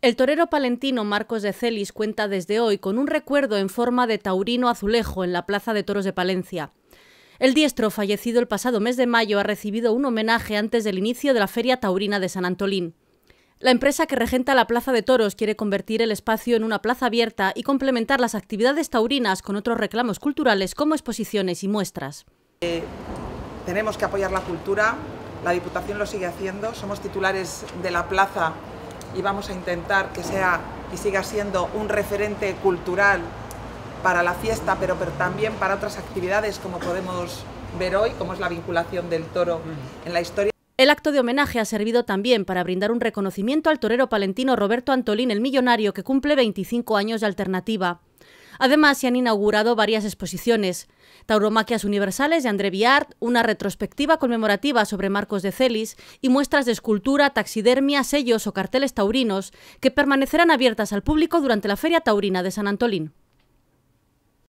El torero palentino Marcos de Celis cuenta desde hoy con un recuerdo en forma de taurino azulejo en la Plaza de Toros de Palencia. El diestro, fallecido el pasado mes de mayo, ha recibido un homenaje antes del inicio de la Feria Taurina de San Antolín. La empresa que regenta la Plaza de Toros quiere convertir el espacio en una plaza abierta y complementar las actividades taurinas con otros reclamos culturales como exposiciones y muestras. Eh, tenemos que apoyar la cultura, la Diputación lo sigue haciendo, somos titulares de la plaza y vamos a intentar que sea y siga siendo un referente cultural para la fiesta, pero, también para otras actividades como podemos ver hoy, como es la vinculación del toro en la historia. El acto de homenaje ha servido también para brindar un reconocimiento al torero palentino Roberto Antolín, el millonario, que cumple 25 años de alternativa. Además, se han inaugurado varias exposiciones. Tauromaquias universales de André Viard, una retrospectiva conmemorativa sobre Marcos de Celis y muestras de escultura, taxidermia, sellos o carteles taurinos que permanecerán abiertas al público durante la Feria Taurina de San Antolín.